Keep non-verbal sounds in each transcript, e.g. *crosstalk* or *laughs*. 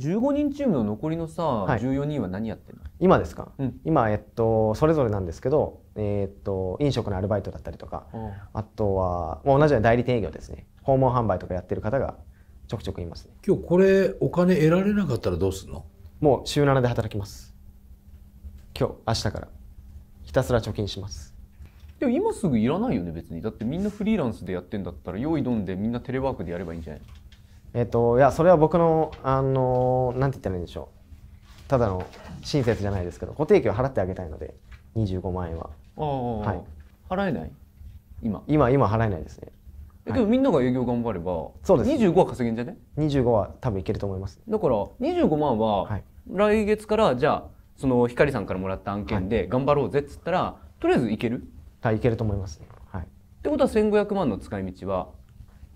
15人チームの残りのさ、はい、14人は何やってるの今ですか、うん、今、えっと、それぞれなんですけど、えー、っと飲食のアルバイトだったりとか、うん、あとは、まあ、同じように代理店営業ですね訪問販売とかやってる方がちょくちょくいます、ね、今日これお金得られなかったらどうすんのもう週7で働きます今日明日からひたすら貯金しますでも今すぐいらないよね別にだってみんなフリーランスでやってんだったら用意どんでみんなテレワークでやればいいんじゃないのえっ、ー、といやそれは僕のあのなんて言ったらいいんでしょうただの親切じゃないですけど固定給を払ってあげたいので25万円は、はい、払えない今今今払えないですねえ、でもみんなが営業頑張ればそうです25は稼げんじゃね25は多分いけると思いますだから25万は来月からじゃあその光さんからもらった案件で頑張ろうぜっつったら、はい、とりあえずいけるはいいけると思います、ね、はい、ってことは1500万の使い道は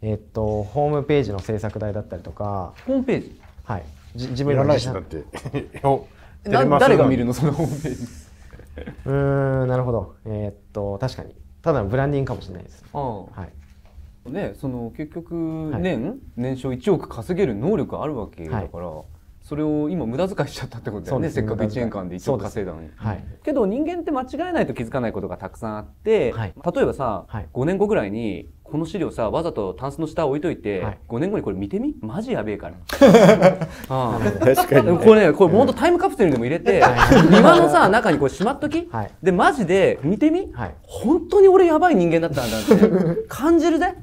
えっとホームページの制作代だったりとかホームページはいじ自分やらないしだって *laughs* 誰が見るのそのホームページ *laughs* うんなるほどえー、っと確かにただのブランディングかもしれないですはいねその結局年、はい、年商1億稼げる能力あるわけだから、はい、それを今無駄遣いしちゃったってことだよねせっかく1年間で1億稼いだのに、はい、けど人間って間違えないと気づかないことがたくさんあって、例えばさ、はい、5年後ぐらいにこの資料さわざとタンスの下置いといて、はい、5年後にこれ見てみマジやべえからああ *laughs* 確かに、ね、これねこれ本当タイムカプセルでも入れて、庭のさ中にこうしまっとき、はい、でマジで見てみ、はい、本当に俺やばい人間だったんだって *laughs* 感じるで、はい、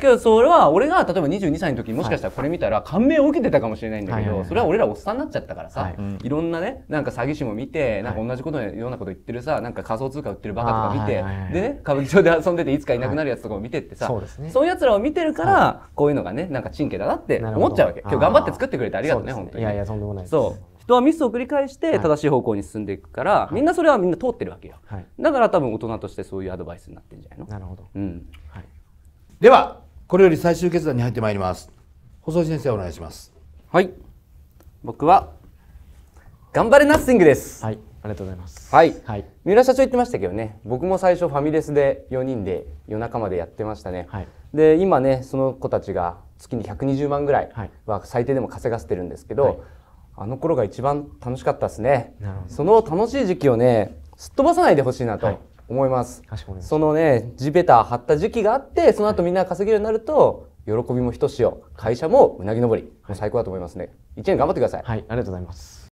けどそれは俺が例えば22歳の時もしかしたらこれ見たら感銘を受けてたかもしれないんだけど、それは俺らおっさんになっちゃったからさ、いろんなねなんか詐欺師も見てなんか同じことようなこと言ってるさなんか仮想通貨売ってるバカとか見て、でね歌舞伎町で遊んでていつかいなくなるやつとかも見てってさ、そうです、ね、そういうやつらを見てるから、はい、こういうのがねなんかチンケだなって思っちゃうわけ今日頑張って作ってくれてありがとうねうね本当にいやいやとんでもないそう人はミスを繰り返して正しい方向に進んでいくから、はい、みんなそれはみんな通ってるわけよ、はい、だから多分大人としてそういうアドバイスになってるんじゃないのなるほど、うんはい、ではこれより最終決断に入ってまいります細井先生お願いしますはい僕は頑張れナッシングです、はいありがとうございます。はい。はい、三浦社長言ってましたけどね、僕も最初ファミレスで4人で夜中までやってましたね。はい、で、今ね、その子たちが月に120万ぐらいは最低でも稼がせてるんですけど、はい、あの頃が一番楽しかったですね。その楽しい時期をね、すっ飛ばさないでほしいなと思います。そのね、地べた張った時期があって、その後みんな稼げるようになると、喜びもひとしお、会社もうなぎ登り、もう最高だと思いますね。1年頑張ってください。はい、ありがとうございます。